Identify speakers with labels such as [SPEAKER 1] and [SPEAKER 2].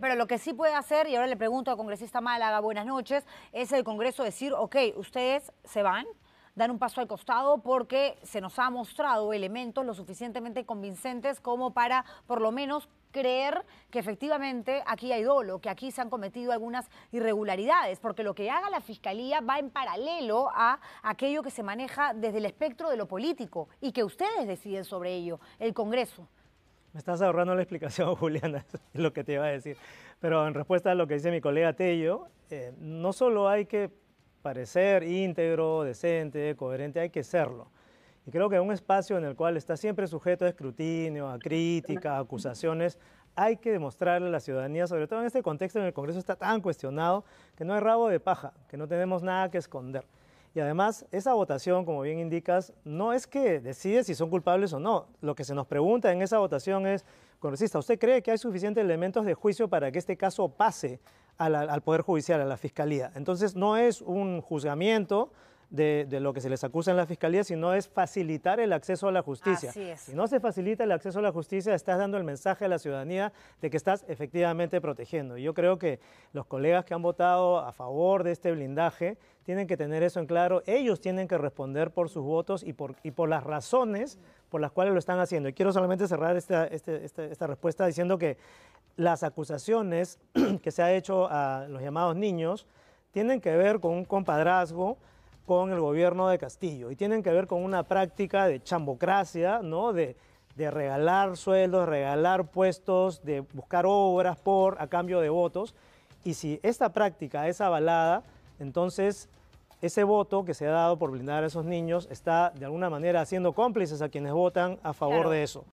[SPEAKER 1] Pero lo que sí puede hacer, y ahora le pregunto al congresista Málaga, buenas noches, es el Congreso decir, ok, ustedes se van, dan un paso al costado porque se nos ha mostrado elementos lo suficientemente convincentes como para por lo menos creer que efectivamente aquí hay dolo, que aquí se han cometido algunas irregularidades, porque lo que haga la Fiscalía va en paralelo a aquello que se maneja desde el espectro de lo político y que ustedes deciden sobre ello, el Congreso.
[SPEAKER 2] Me estás ahorrando la explicación, Juliana, es lo que te iba a decir. Pero en respuesta a lo que dice mi colega Tello, eh, no solo hay que parecer íntegro, decente, coherente, hay que serlo. Y creo que en un espacio en el cual está siempre sujeto a escrutinio, a crítica, a acusaciones, hay que demostrarle a la ciudadanía, sobre todo en este contexto en el Congreso está tan cuestionado, que no hay rabo de paja, que no tenemos nada que esconder. Y además, esa votación, como bien indicas, no es que decide si son culpables o no. Lo que se nos pregunta en esa votación es, congresista, ¿usted cree que hay suficientes elementos de juicio para que este caso pase al Poder Judicial, a la Fiscalía? Entonces, no es un juzgamiento, de, lo que se les acusa en la fiscalía, sino es facilitar el acceso a la justicia. Si no se facilita el acceso a la justicia, estás dando el mensaje a la ciudadanía de que estás efectivamente protegiendo. yo creo que los colegas que han votado a favor de este blindaje tienen que tener eso en claro. Ellos tienen que responder por sus votos y por, por las razones por las cuales lo están haciendo. Y quiero solamente cerrar esta, este, este, esta respuesta diciendo que las acusaciones que se ha hecho a los llamados niños tienen que ver con un compadrazgo con el gobierno de Castillo y tienen que ver con una práctica de chambocracia, ¿no? De, regalar sueldos, regalar puestos, de buscar obras por a cambio de votos. Y si esta práctica es avalada, entonces ese voto que se ha dado por blindar a esos niños está de alguna manera haciendo cómplices a quienes votan a favor de eso.